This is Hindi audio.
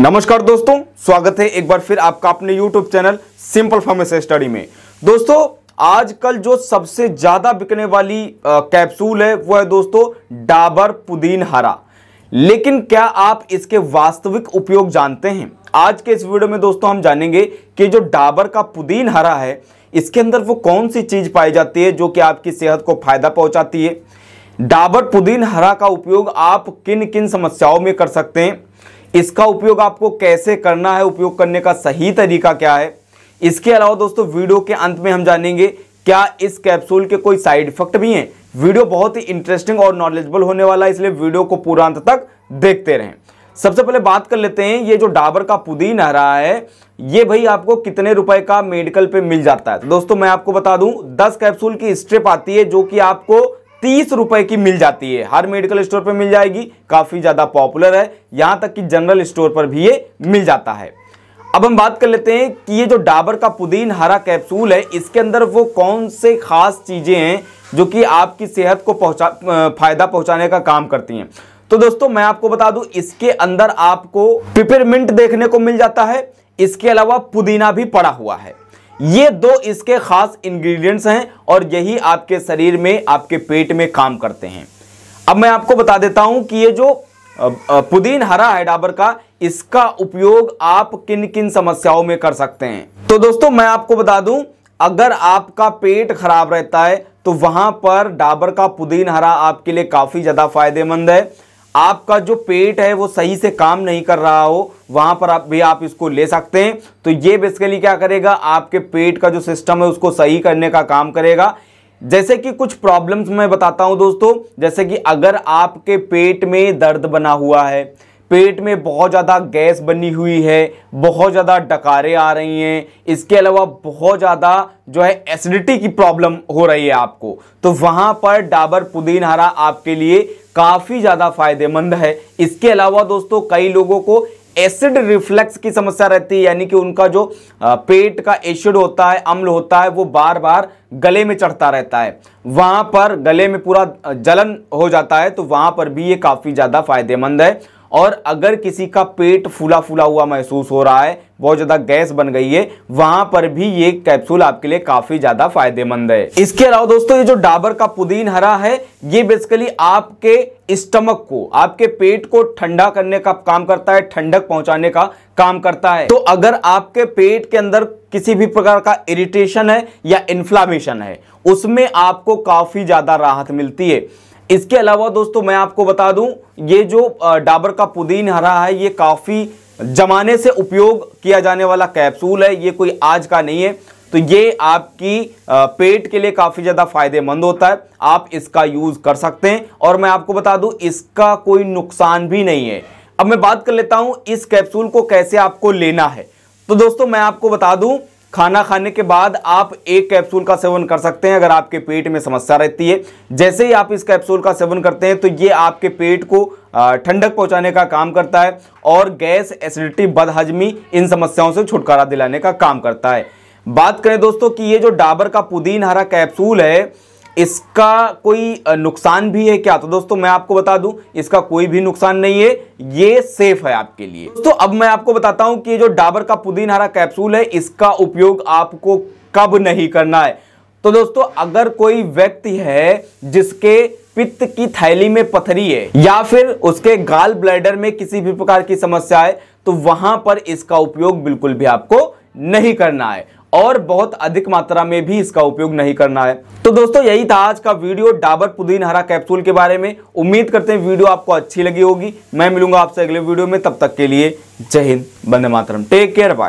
नमस्कार दोस्तों स्वागत है एक बार फिर आपका अपने YouTube channel simple pharmacy study में दोस्तों आजकल जो सबसे ज्यादा बिकने वाली कैप्सूल है वो है दोस्तों डाबर पुदीन हरा लेकिन क्या आप इसके वास्तविक उपयोग जानते हैं आज के इस वीडियो में दोस्तों हम जानेंगे कि जो डाबर का पुदीन हरा है इसके अंदर वो कौन सी चीज पाई जाती है जो कि आपकी सेहत को फायदा पहुंचाती है डाबर पुदीन हरा का उपयोग आप किन किन समस्याओं में कर सकते हैं इसका उपयोग आपको कैसे करना है उपयोग करने का सही तरीका क्या है इसके अलावा दोस्तों वीडियो के अंत में हम जानेंगे क्या इस कैप्सूल के कोई साइड इफेक्ट भी हैं वीडियो बहुत ही इंटरेस्टिंग और नॉलेजेबल होने वाला है इसलिए वीडियो को पूरा अंत तक देखते रहें सबसे पहले बात कर लेते हैं ये जो डाबर का पुदीन आ रहा है ये भाई आपको कितने रुपए का मेडिकल पे मिल जाता है दोस्तों मैं आपको बता दूं 10 कैप्सूल की स्ट्रिप आती है जो कि आपको तीस रुपए की मिल जाती है हर मेडिकल स्टोर पर मिल जाएगी काफ़ी ज़्यादा पॉपुलर है यहाँ तक कि जनरल स्टोर पर भी ये मिल जाता है अब हम बात कर लेते हैं कि ये जो डाबर का पुदीन हरा कैप्सूल है इसके अंदर वो कौन से खास चीज़ें हैं जो कि आपकी सेहत को पहुंचा फायदा पहुंचाने का काम करती हैं तो दोस्तों मैं आपको बता दूं इसके अंदर आपको पिपरमिंट देखने को मिल जाता है इसके अलावा पुदीना भी पड़ा हुआ है ये दो इसके खास इंग्रेडिएंट्स हैं और यही आपके शरीर में आपके पेट में काम करते हैं अब मैं आपको बता देता हूं कि ये जो पुदीन हरा है डाबर का इसका उपयोग आप किन किन समस्याओं में कर सकते हैं तो दोस्तों मैं आपको बता दूं अगर आपका पेट खराब रहता है तो वहां पर डाबर का पुदीन हरा आपके लिए काफी ज्यादा फायदेमंद है आपका जो पेट है वो सही से काम नहीं कर रहा हो वहां पर आप भी आप इसको ले सकते हैं तो ये बेसिकली क्या करेगा आपके पेट का जो सिस्टम है उसको सही करने का काम करेगा जैसे कि कुछ प्रॉब्लम्स मैं बताता हूं दोस्तों जैसे कि अगर आपके पेट में दर्द बना हुआ है पेट में बहुत ज़्यादा गैस बनी हुई है बहुत ज़्यादा डकारें आ रही हैं इसके अलावा बहुत ज़्यादा जो है एसिडिटी की प्रॉब्लम हो रही है आपको तो वहाँ पर डाबर पुदीन हरा आपके लिए काफ़ी ज़्यादा फायदेमंद है इसके अलावा दोस्तों कई लोगों को एसिड रिफ्लेक्स की समस्या रहती है यानी कि उनका जो पेट का एसिड होता है अम्ल होता है वो बार बार गले में चढ़ता रहता है वहां पर गले में पूरा जलन हो जाता है तो वहां पर भी ये काफ़ी ज़्यादा फायदेमंद है और अगर किसी का पेट फूला फूला हुआ महसूस हो रहा है बहुत ज़्यादा गैस बन गई है वहां पर भी ये कैप्सूल आपके लिए काफ़ी ज़्यादा फायदेमंद है इसके अलावा दोस्तों ये जो डाबर का पुदीन हरा है ये बेसिकली आपके स्टमक को आपके पेट को ठंडा करने का काम करता है ठंडक पहुंचाने का काम करता है तो अगर आपके पेट के अंदर किसी भी प्रकार का इरिटेशन है या इन्फ्लामेशन है उसमें आपको काफ़ी ज़्यादा राहत मिलती है इसके अलावा दोस्तों मैं आपको बता दूं ये जो डाबर का पुदीन हरा है ये काफ़ी जमाने से उपयोग किया जाने वाला कैप्सूल है ये कोई आज का नहीं है तो ये आपकी पेट के लिए काफ़ी ज़्यादा फायदेमंद होता है आप इसका यूज़ कर सकते हैं और मैं आपको बता दूं इसका कोई नुकसान भी नहीं है अब मैं बात कर लेता हूं इस कैप्सूल को कैसे आपको लेना है तो दोस्तों मैं आपको बता दूं खाना खाने के बाद आप एक कैप्सूल का सेवन कर सकते हैं अगर आपके पेट में समस्या रहती है जैसे ही आप इस कैप्सूल का सेवन करते हैं तो ये आपके पेट को ठंडक पहुंचाने का काम करता है और गैस एसिडिटी बदहजमी इन समस्याओं से छुटकारा दिलाने का काम करता है बात करें दोस्तों कि ये जो डाबर का पुदीन हरा कैप्सूल है इसका कोई नुकसान भी है क्या तो दोस्तों मैं आपको बता दूं इसका कोई भी नुकसान नहीं है ये सेफ है आपके लिए दोस्तों अब मैं आपको बताता हूं कि जो डाबर का पुदीन हरा कैप्सूल है इसका उपयोग आपको कब नहीं करना है तो दोस्तों अगर कोई व्यक्ति है जिसके पित्त की थैली में पथरी है या फिर उसके गाल ब्लैडर में किसी भी प्रकार की समस्या है तो वहां पर इसका उपयोग बिल्कुल भी आपको नहीं करना है और बहुत अधिक मात्रा में भी इसका उपयोग नहीं करना है तो दोस्तों यही था आज का वीडियो डाबर पुदीन हरा कैप्सूल के बारे में उम्मीद करते हैं वीडियो आपको अच्छी लगी होगी मैं मिलूंगा आपसे अगले वीडियो में तब तक के लिए जय हिंद बंदे मातरम टेक केयर बाय